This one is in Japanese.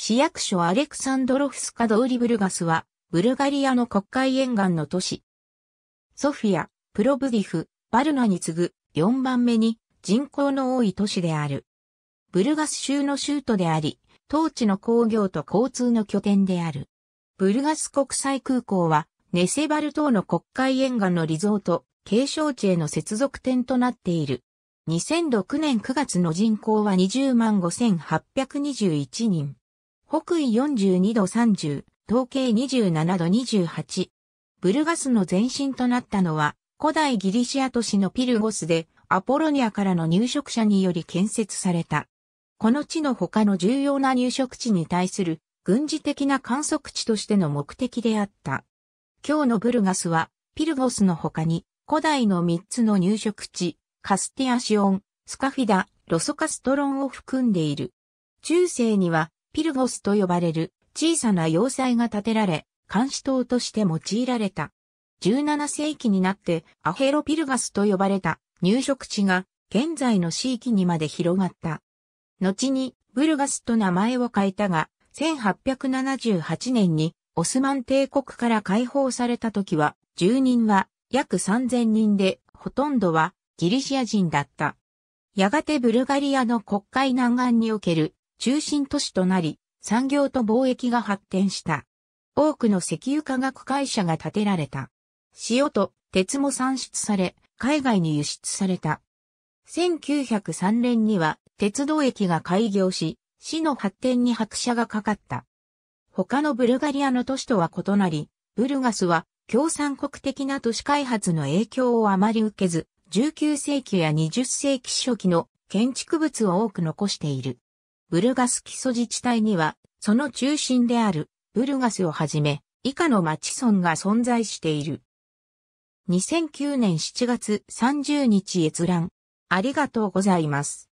市役所アレクサンドロフスカドウリブルガスは、ブルガリアの国会沿岸の都市。ソフィア、プロブディフ、バルナに次ぐ4番目に人口の多い都市である。ブルガス州の州都であり、当地の工業と交通の拠点である。ブルガス国際空港は、ネセバル島の国会沿岸のリゾート、継承地への接続点となっている。2006年9月の人口は20万5821人。北緯42度30、東経27度28。ブルガスの前身となったのは、古代ギリシア都市のピルゴスで、アポロニアからの入植者により建設された。この地の他の重要な入植地に対する軍事的な観測地としての目的であった。今日のブルガスは、ピルゴスの他に、古代の3つの入植地、カスティアシオン、スカフィダ、ロソカストロンを含んでいる。中世には、ピルゴスと呼ばれる小さな要塞が建てられ、監視塔として用いられた。17世紀になってアヘロピルガスと呼ばれた入植地が現在の地域にまで広がった。後にブルガスと名前を変えたが、1878年にオスマン帝国から解放された時は、住人は約3000人で、ほとんどはギリシア人だった。やがてブルガリアの国会南岸における中心都市となり、産業と貿易が発展した。多くの石油化学会社が建てられた。塩と鉄も産出され、海外に輸出された。1903年には鉄道駅が開業し、市の発展に拍車がかかった。他のブルガリアの都市とは異なり、ブルガスは共産国的な都市開発の影響をあまり受けず、19世紀や20世紀初期の建築物を多く残している。ブルガス基礎自治体には、その中心であるブルガスをはじめ、以下の町村が存在している。2009年7月30日閲覧。ありがとうございます。